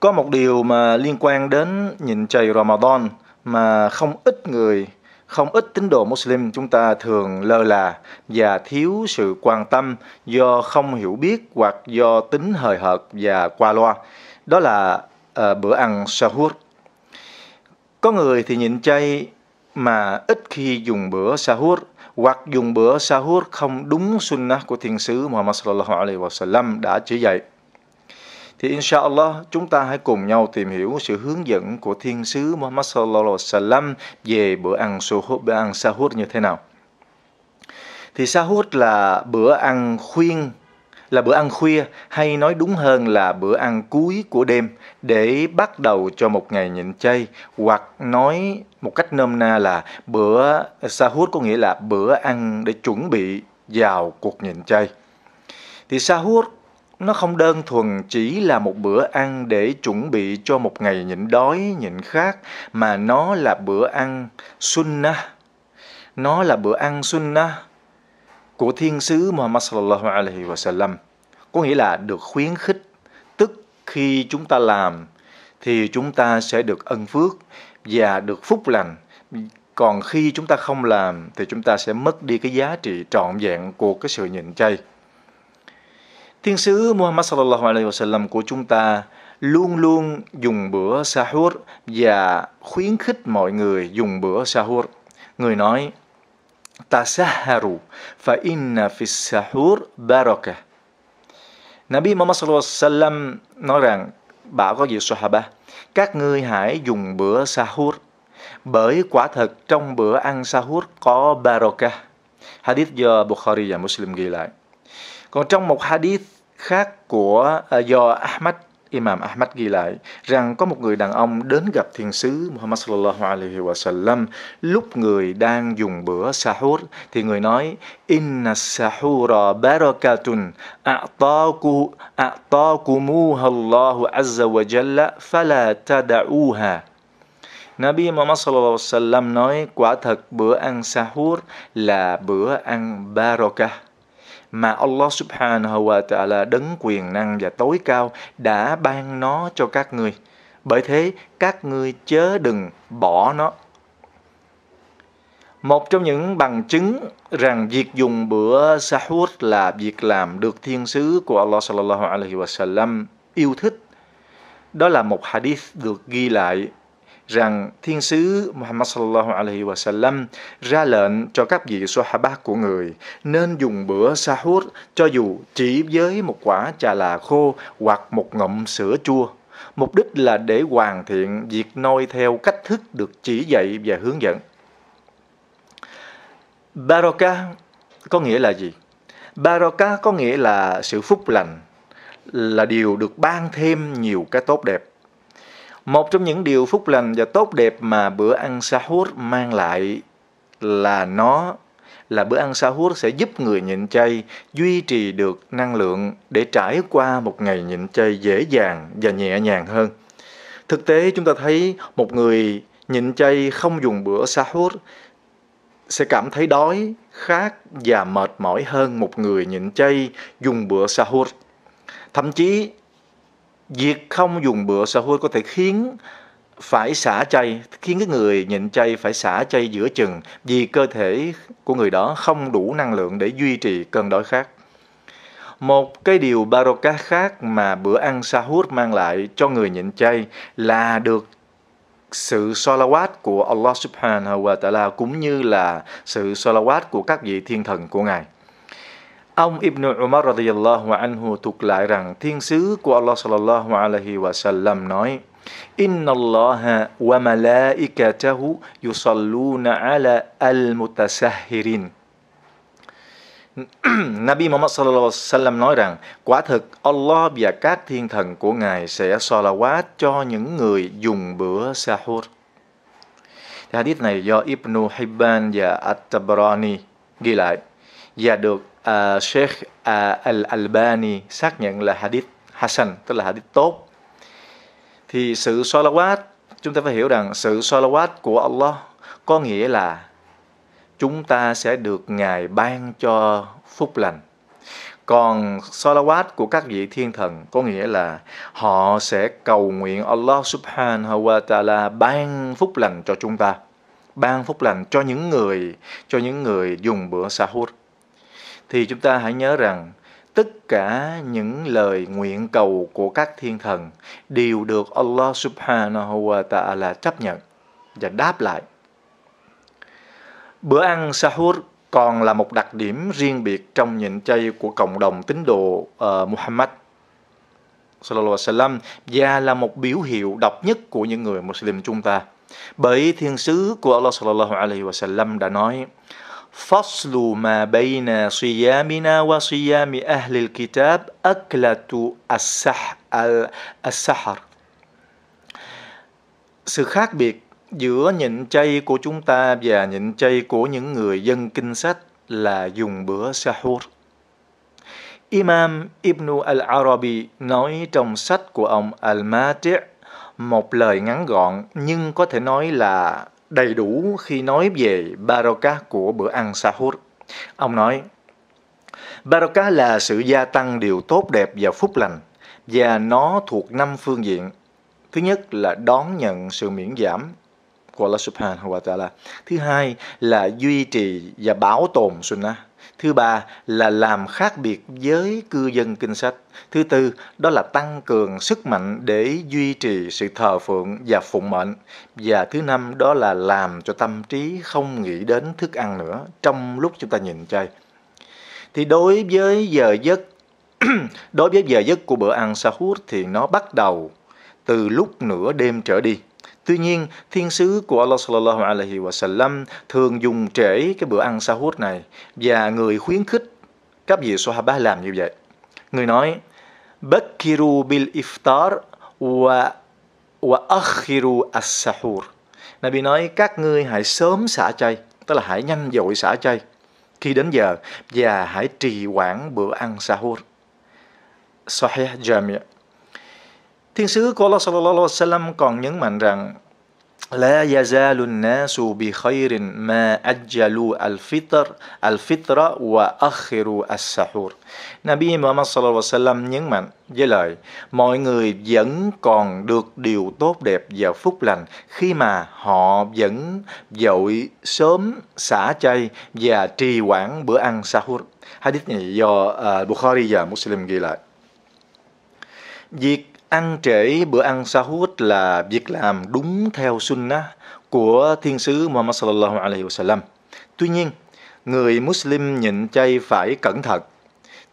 Có một điều mà liên quan đến nhịn chay Ramadan mà không ít người, không ít tín đồ Muslim chúng ta thường lơ là và thiếu sự quan tâm do không hiểu biết hoặc do tính hời hợt và qua loa. Đó là uh, bữa ăn sahur. Có người thì nhịn chay mà ít khi dùng bữa sahur hoặc dùng bữa sahur không đúng sunnah của thiên sứ Muhammad sallallahu alaihi wasallam đã chỉ dạy. Thì inshallah chúng ta hãy cùng nhau tìm hiểu sự hướng dẫn của Thiên sứ Muhammad sallallahu alaihi wasallam về bữa ăn suhur, bữa ăn sahur như thế nào. Thì sahur là bữa ăn khuyên là bữa ăn khuya hay nói đúng hơn là bữa ăn cuối của đêm để bắt đầu cho một ngày nhịn chay hoặc nói một cách nôm na là bữa sahur có nghĩa là bữa ăn để chuẩn bị vào cuộc nhịn chay. Thì sahur nó không đơn thuần chỉ là một bữa ăn để chuẩn bị cho một ngày nhịn đói nhịn khát mà nó là bữa ăn sunnah nó là bữa ăn sunnah của thiên sứ Muhammad sallallahu alaihi wa wasallam có nghĩa là được khuyến khích tức khi chúng ta làm thì chúng ta sẽ được ân phước và được phúc lành còn khi chúng ta không làm thì chúng ta sẽ mất đi cái giá trị trọn vẹn của cái sự nhịn chay Tiên sứ Muhammad sallallahu alaihi wasallam của chúng ta luôn luôn dùng bữa sahur và khuyến khích mọi người dùng bữa sahur. Người nói: "Tasaharu fa inna fis sahur baraka." Nabi Muhammad sallallahu alaihi wasallam nói rằng bảo có gì sahaba, các ngươi hãy dùng bữa sahur bởi quả thật trong bữa ăn sahur có barakah Hadith do Bukhari và Muslim ghi lại. Còn trong một hadith khác của uh, do Ahmad Imam Ahmad ghi lại rằng có một người đàn ông đến gặp thiên sứ Muhammad sallallahu alaihi wasallam lúc người đang dùng bữa sahur thì người nói inna sahura barakatun a'taaku a'taakumuha Allahu azza wa jalla fala tada'uha Nabi Muhammad sallallahu alaihi wasallam nói quả thật bữa ăn sahur là bữa ăn barakah mà Allah subhanahu wa ta'ala đấng quyền năng và tối cao đã ban nó cho các ngươi. Bởi thế, các ngươi chớ đừng bỏ nó. Một trong những bằng chứng rằng việc dùng bữa sahur là việc làm được thiên sứ của Allah sallallahu alaihi wasallam yêu thích đó là một hadith được ghi lại rằng thiên sứ Muhammad sallallahu alaihi wa sallam ra lệnh cho các vị sahaba của người nên dùng bữa sahur cho dù chỉ với một quả trà là khô hoặc một ngậm sữa chua. Mục đích là để hoàn thiện việc noi theo cách thức được chỉ dạy và hướng dẫn. Baraka có nghĩa là gì? Baraka có nghĩa là sự phúc lành, là điều được ban thêm nhiều cái tốt đẹp. Một trong những điều phúc lành và tốt đẹp mà bữa ăn sahur mang lại là nó là bữa ăn sahur sẽ giúp người nhịn chay duy trì được năng lượng để trải qua một ngày nhịn chay dễ dàng và nhẹ nhàng hơn. Thực tế chúng ta thấy một người nhịn chay không dùng bữa sahur sẽ cảm thấy đói, khát và mệt mỏi hơn một người nhịn chay dùng bữa sahur. Thậm chí việc không dùng bữa xà hôi có thể khiến phải xả chay khiến cái người nhịn chay phải xả chay giữa chừng vì cơ thể của người đó không đủ năng lượng để duy trì cơn đói khát một cái điều barokah khác mà bữa ăn sahur mang lại cho người nhịn chay là được sự salawat của Allah subhanahu wa ta'ala cũng như là sự salawat của các vị thiên thần của Ngài. Ông Ibn Umar radhiyallahu anhu thuộc lại rằng thiên sứ của Allah sallallahu alaihi wa sallam nói: Inna Allah wa malaikatahu yusalluna ala al-mutasahhirin. Nabi Muhammad sallallahu alaihi wasallam nói rằng quả thực Allah và các thiên thần của Ngài sẽ salawat cho những người dùng bữa sahur. hadith này do Ibn Hibban và At-Tabrani ghi lại và được uh, Sheikh uh, Al-Albani xác nhận là hadith Hasan tức là hadith tốt. Thì sự salawat, chúng ta phải hiểu rằng sự salawat của Allah có nghĩa là chúng ta sẽ được Ngài ban cho phúc lành. Còn salawat của các vị thiên thần có nghĩa là họ sẽ cầu nguyện Allah subhanahu wa ta'ala ban phúc lành cho chúng ta. Ban phúc lành cho những người cho những người dùng bữa sahur thì chúng ta hãy nhớ rằng tất cả những lời nguyện cầu của các thiên thần đều được Allah subhanahu wa ta'ala chấp nhận và đáp lại. Bữa ăn sahur còn là một đặc điểm riêng biệt trong nhịn chay của cộng đồng tín đồ uh, Muhammad sallallahu alaihi wasallam và là một biểu hiệu độc nhất của những người Muslim chúng ta. Bởi thiên sứ của Allah sallallahu alaihi wasallam đã nói: فصل ما بين صيامنا وصيام أهل الكتاب أكلة السح السحر Sự khác biệt giữa nhịn chay của chúng ta và nhịn chay của những người dân kinh sách là dùng bữa sahur. Imam Ibn al-Arabi nói trong sách của ông Al-Mati' một lời ngắn gọn nhưng có thể nói là đầy đủ khi nói về Baraka của bữa ăn Sahur. Ông nói, Baraka là sự gia tăng điều tốt đẹp và phúc lành, và nó thuộc năm phương diện. Thứ nhất là đón nhận sự miễn giảm của Allah Subhanahu wa Ta'ala. Thứ hai là duy trì và bảo tồn sunnah. Thứ ba là làm khác biệt với cư dân kinh sách. Thứ tư, đó là tăng cường sức mạnh để duy trì sự thờ phượng và phụng mệnh. Và thứ năm, đó là làm cho tâm trí không nghĩ đến thức ăn nữa trong lúc chúng ta nhìn chơi. Thì đối với giờ giấc đối với giờ giấc của bữa ăn sahur thì nó bắt đầu từ lúc nửa đêm trở đi Tuy nhiên, thiên sứ của Allah sallallahu alaihi wasallam thường dùng trễ cái bữa ăn sahur này và người khuyến khích các vị Sahaba làm như vậy. Người nói: "Bakiru bil iftar wa wa akhiru as-sahur." Nabi nói các ngươi hãy sớm xả chay, tức là hãy nhanh dội xả chay khi đến giờ và hãy trì hoãn bữa ăn sahur. Sahih Jami' Thiên sứ của Allah sallallahu alaihi wasallam còn nhấn mạnh rằng La nasu bi khairin ma يزال al fitr al fitra wa akhiru as-sahur. Nabi Muhammad sallallahu alaihi wasallam nhấn mạnh với lời mọi người vẫn còn được điều tốt đẹp và phúc lành khi mà họ vẫn dậy sớm xả chay và trì quản bữa ăn sahur. Hadith này do uh, Bukhari và Muslim ghi lại. Việc Ăn trễ bữa ăn sahur là việc làm đúng theo sunnah của Thiên sứ Muhammad sallallahu alaihi wasallam. Tuy nhiên, người Muslim nhịn chay phải cẩn thận.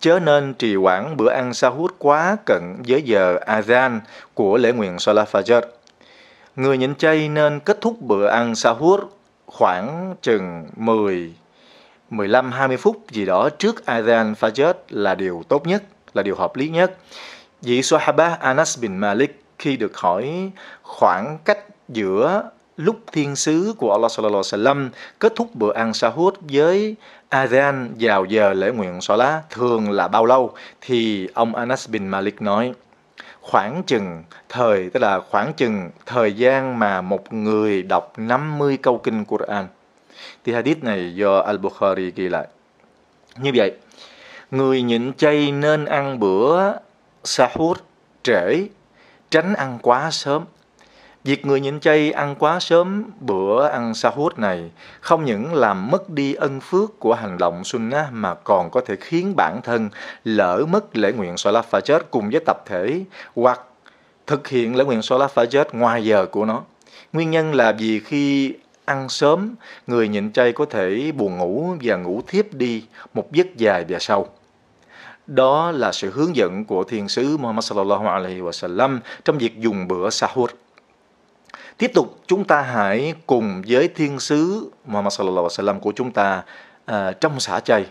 Chớ nên trì hoãn bữa ăn sahur quá cận với giờ adhan của lễ nguyện Salat Fajr. Người nhịn chay nên kết thúc bữa ăn sahur khoảng chừng 10 15 20 phút gì đó trước adhan Fajr là điều tốt nhất, là điều hợp lý nhất. Vị Sahaba Anas bin Malik khi được hỏi khoảng cách giữa lúc thiên sứ của Allah sallallahu alaihi wasallam kết thúc bữa ăn sahur với adhan vào giờ lễ nguyện salat thường là bao lâu thì ông Anas bin Malik nói khoảng chừng thời tức là khoảng chừng thời gian mà một người đọc 50 câu kinh Quran. Thì hadith này do Al-Bukhari ghi lại. Như vậy, người nhịn chay nên ăn bữa sahur trễ, tránh ăn quá sớm. Việc người nhịn chay ăn quá sớm bữa ăn sahur này không những làm mất đi ân phước của hành động sunnah mà còn có thể khiến bản thân lỡ mất lễ nguyện Salat Fajr cùng với tập thể hoặc thực hiện lễ nguyện Salat Fajr ngoài giờ của nó. Nguyên nhân là vì khi ăn sớm, người nhịn chay có thể buồn ngủ và ngủ thiếp đi một giấc dài về sau đó là sự hướng dẫn của Thiên sứ Muhammad sallallahu alaihi wasallam trong việc dùng bữa sahur. Tiếp tục chúng ta hãy cùng với Thiên sứ Muhammad sallallahu alaihi wasallam của chúng ta à, trong xả chay.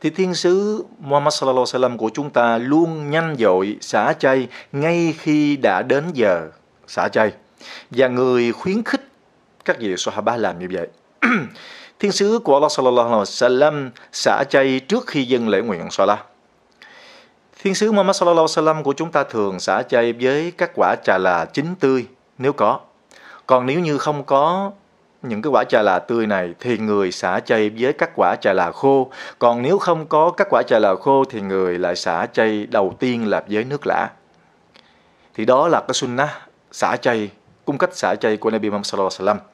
Thì Thiên sứ Muhammad sallallahu alaihi wasallam của chúng ta luôn nhanh dội xả chay ngay khi đã đến giờ xả chay. Và người khuyến khích các vị Sahaba làm như vậy. Thiên sứ của Allah sallallahu alaihi wasallam xả chay trước khi dâng lễ nguyện salat Thiên sứ Muhammad Sallallahu Alaihi Wasallam của chúng ta thường xả chay với các quả trà là chín tươi nếu có. Còn nếu như không có những cái quả trà là tươi này thì người xả chay với các quả trà là khô. Còn nếu không có các quả trà là khô thì người lại xả chay đầu tiên là với nước lã. Thì đó là cái sunnah xả chay cung cách xả chay của Nabi Muhammad sallallahu alaihi wasallam.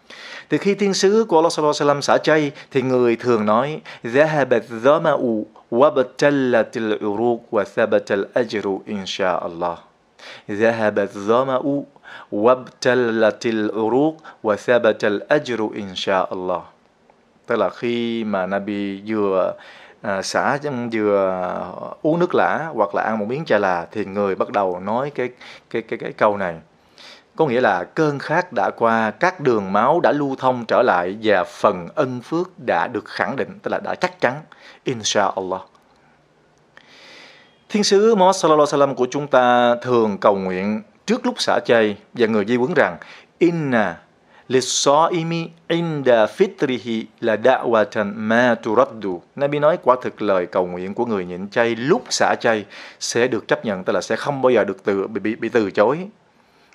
Từ khi thiên sứ của Allah sallallahu alaihi wasallam xả chay thì người thường nói ذهبت الظمأ وابتلت العروق وثبت الأجر إن شاء الله. ذهب الظمأ وابتلت العروق وثبت الأجر ajru insha Allah. Tức là khi mà Nabi vừa à, xả vừa uống nước lã hoặc là ăn một miếng chà là thì người bắt đầu nói cái cái cái cái câu này có nghĩa là cơn khát đã qua, các đường máu đã lưu thông trở lại và phần ân phước đã được khẳng định, tức là đã chắc chắn. Insha Allah. Thiên sứ Mohammed sallallahu alaihi wasallam của chúng ta thường cầu nguyện trước lúc xả chay và người di quấn rằng Inna lissaimi inda fitrihi là da'watan ma turaddu. Nabi nói quả thực lời cầu nguyện của người nhịn chay lúc xả chay sẽ được chấp nhận, tức là sẽ không bao giờ được từ bị, bị, bị từ chối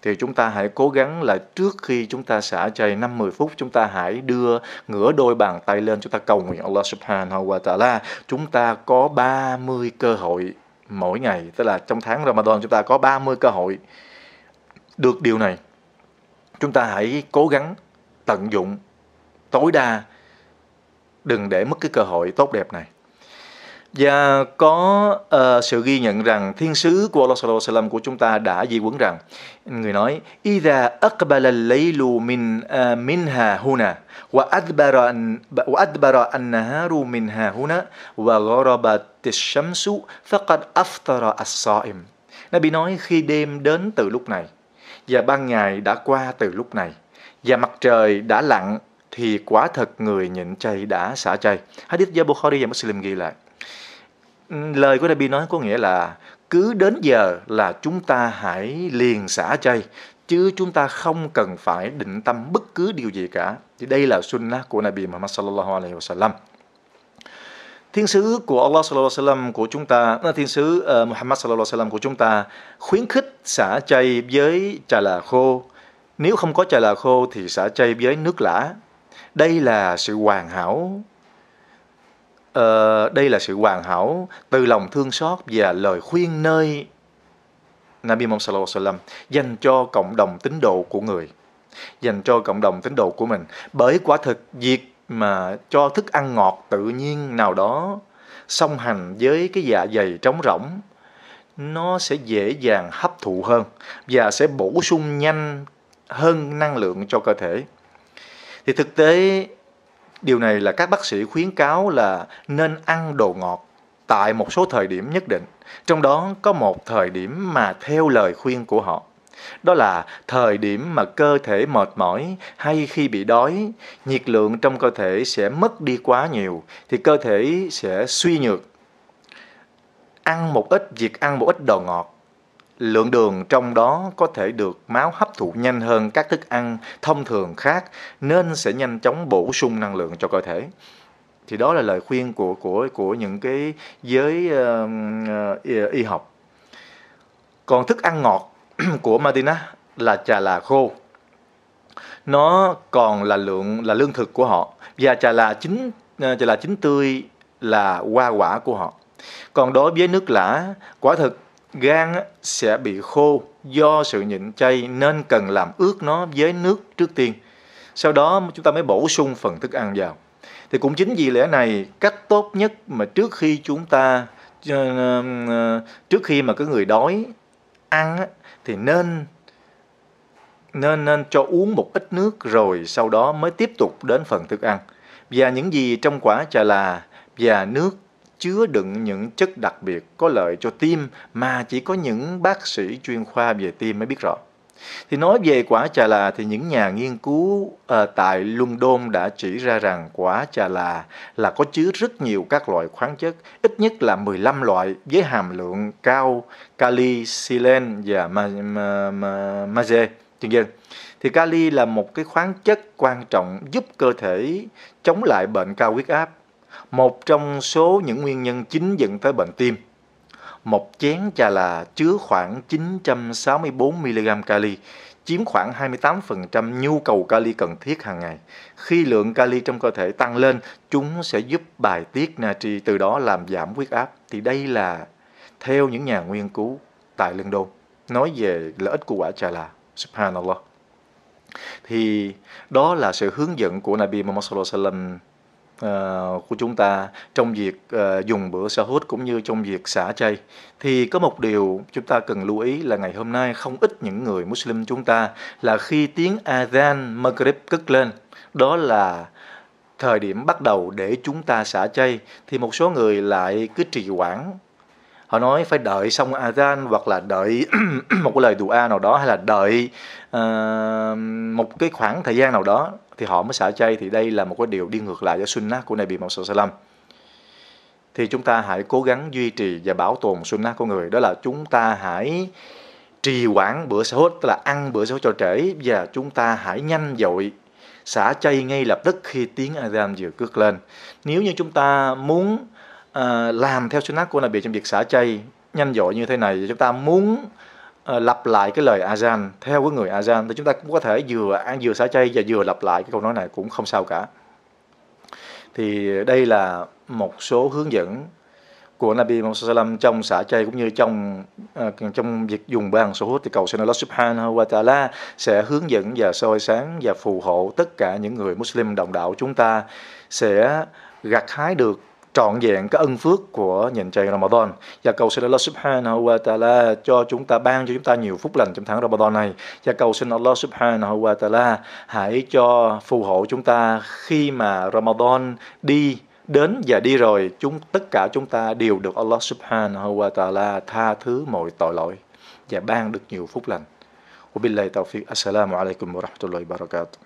thì chúng ta hãy cố gắng là trước khi chúng ta xả chày 5-10 phút chúng ta hãy đưa ngửa đôi bàn tay lên chúng ta cầu nguyện Allah subhanahu wa ta'ala chúng ta có 30 cơ hội mỗi ngày tức là trong tháng Ramadan chúng ta có 30 cơ hội được điều này chúng ta hãy cố gắng tận dụng tối đa đừng để mất cái cơ hội tốt đẹp này và dạ, có uh, sự ghi nhận rằng thiên sứ của Allah Sallallahu Alaihi Wasallam của chúng ta đã di quấn rằng người nói إذا أقبل الليل من uh, منها هنا وأدبر أن وأدبر النهار منها هنا وغربت الشمس فقد أفطر الصائم Nabi nói khi đêm đến từ lúc này và ban ngày đã qua từ lúc này và mặt trời đã lặn thì quả thật người nhịn chay đã xả chay. Hadith do Bukhari và Muslim ghi lại lời của Dabi nói có nghĩa là cứ đến giờ là chúng ta hãy liền xả chay chứ chúng ta không cần phải định tâm bất cứ điều gì cả. Thì đây là sunnah của Nabi Muhammad sallallahu alaihi wasallam. Thiên sứ của Allah sallallahu alaihi wasallam của chúng ta, à, thiên sứ uh, Muhammad sallallahu alaihi wasallam của chúng ta khuyến khích xả chay với trà là khô. Nếu không có trà là khô thì xả chay với nước lã. Đây là sự hoàn hảo Ờ, đây là sự hoàn hảo từ lòng thương xót và lời khuyên nơi Nabi Muhammad sallallahu alaihi wasallam dành cho cộng đồng tín đồ của người, dành cho cộng đồng tín đồ của mình. Bởi quả thực việc mà cho thức ăn ngọt tự nhiên nào đó song hành với cái dạ dày trống rỗng nó sẽ dễ dàng hấp thụ hơn và sẽ bổ sung nhanh hơn năng lượng cho cơ thể. Thì thực tế Điều này là các bác sĩ khuyến cáo là nên ăn đồ ngọt tại một số thời điểm nhất định, trong đó có một thời điểm mà theo lời khuyên của họ. Đó là thời điểm mà cơ thể mệt mỏi hay khi bị đói, nhiệt lượng trong cơ thể sẽ mất đi quá nhiều thì cơ thể sẽ suy nhược. Ăn một ít, việc ăn một ít đồ ngọt Lượng đường trong đó có thể được máu hấp thụ nhanh hơn các thức ăn thông thường khác nên sẽ nhanh chóng bổ sung năng lượng cho cơ thể. Thì đó là lời khuyên của của của những cái giới uh, y, y học. Còn thức ăn ngọt của Martina là trà là khô. Nó còn là lượng là lương thực của họ và trà là chính ờ, trà là chín tươi là hoa quả của họ. Còn đối với nước lã, quả thực gan sẽ bị khô do sự nhịn chay nên cần làm ướt nó với nước trước tiên. Sau đó chúng ta mới bổ sung phần thức ăn vào. Thì cũng chính vì lẽ này, cách tốt nhất mà trước khi chúng ta ờ, ờ, ờ, trước khi mà cái người đói ăn thì nên nên nên cho uống một ít nước rồi sau đó mới tiếp tục đến phần thức ăn. Và những gì trong quả trà là và nước chứa đựng những chất đặc biệt có lợi cho tim mà chỉ có những bác sĩ chuyên khoa về tim mới biết rõ. Thì nói về quả trà là thì những nhà nghiên cứu à, tại London đã chỉ ra rằng quả trà là là có chứa rất nhiều các loại khoáng chất, ít nhất là 15 loại với hàm lượng cao kali, silen và magie. Tuy nhiên, thì kali là một cái khoáng chất quan trọng giúp cơ thể chống lại bệnh cao huyết áp một trong số những nguyên nhân chính dẫn tới bệnh tim. Một chén trà là chứa khoảng 964mg kali, chiếm khoảng 28% nhu cầu kali cần thiết hàng ngày. Khi lượng kali trong cơ thể tăng lên, chúng sẽ giúp bài tiết natri từ đó làm giảm huyết áp. Thì đây là theo những nhà nghiên cứu tại London nói về lợi ích của quả trà là subhanallah. Thì đó là sự hướng dẫn của Nabi Muhammad sallallahu alaihi wasallam Ờ, của chúng ta trong việc uh, dùng bữa xã hút cũng như trong việc xả chay thì có một điều chúng ta cần lưu ý là ngày hôm nay không ít những người Muslim chúng ta là khi tiếng Adhan Maghrib cất lên đó là thời điểm bắt đầu để chúng ta xả chay thì một số người lại cứ trì hoãn họ nói phải đợi xong adhan hoặc là đợi một cái lời dua nào đó hay là đợi uh, một cái khoảng thời gian nào đó thì họ mới xả chay thì đây là một cái điều đi ngược lại với sunnah của Nabi Muhammad sallam thì chúng ta hãy cố gắng duy trì và bảo tồn sunnah của người đó là chúng ta hãy trì hoãn bữa xã tức là ăn bữa xã cho trễ và chúng ta hãy nhanh dội xả chay ngay lập tức khi tiếng adhan vừa cước lên nếu như chúng ta muốn Ờ, làm theo sunat của Nabi trong việc xả chay nhanh dội như thế này thì chúng ta muốn à, lặp lại cái lời azan theo cái người azan thì chúng ta cũng có thể vừa ăn vừa xả chay và vừa lặp lại cái câu nói này cũng không sao cả thì đây là một số hướng dẫn của Nabi Muhammad trong xả chay cũng như trong uh, trong việc dùng bàn hàng số thì cầu xin Allah Subhanahu wa Taala sẽ hướng dẫn và soi sáng và phù hộ tất cả những người Muslim đồng đạo chúng ta sẽ gặt hái được trọn vẹn cái ân phước của nhịn chay Ramadan và cầu xin Allah Subhanahu wa Taala cho chúng ta ban cho chúng ta nhiều phúc lành trong tháng Ramadan này và cầu xin Allah Subhanahu wa Taala hãy cho phù hộ chúng ta khi mà Ramadan đi đến và đi rồi chúng tất cả chúng ta đều được Allah Subhanahu wa Taala tha thứ mọi tội lỗi và ban được nhiều phúc lành. Wa billahi tawfiq. Assalamu alaikum wa rahmatullahi wa barakatuh.